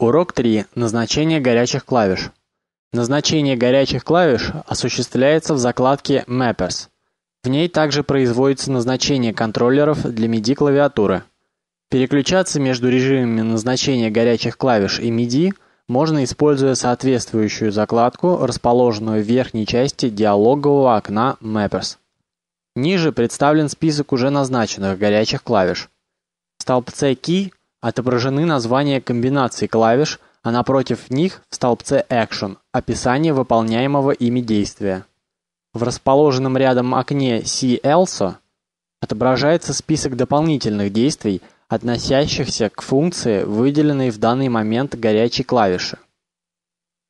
Урок 3. Назначение горячих клавиш. Назначение горячих клавиш осуществляется в закладке Mappers. В ней также производится назначение контроллеров для MIDI-клавиатуры. Переключаться между режимами назначения горячих клавиш и MIDI можно, используя соответствующую закладку, расположенную в верхней части диалогового окна Mappers. Ниже представлен список уже назначенных горячих клавиш. В столбце Key Отображены названия комбинаций клавиш, а напротив них в столбце Action – описание выполняемого ими действия. В расположенном рядом окне See Also отображается список дополнительных действий, относящихся к функции, выделенной в данный момент горячей клавиши.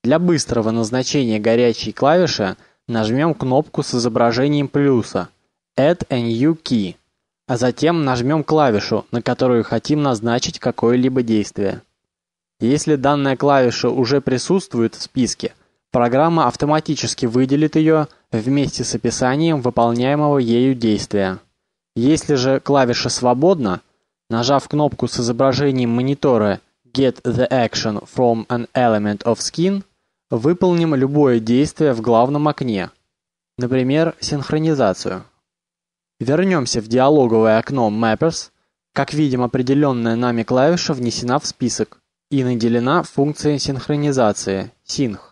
Для быстрого назначения горячей клавиши нажмем кнопку с изображением плюса – Add a new key – а затем нажмем клавишу, на которую хотим назначить какое-либо действие. Если данная клавиша уже присутствует в списке, программа автоматически выделит ее вместе с описанием выполняемого ею действия. Если же клавиша свободна, нажав кнопку с изображением монитора Get the action from an element of skin, выполним любое действие в главном окне, например, синхронизацию. Вернемся в диалоговое окно Mappers. Как видим, определенная нами клавиша внесена в список и наделена функцией синхронизации synch.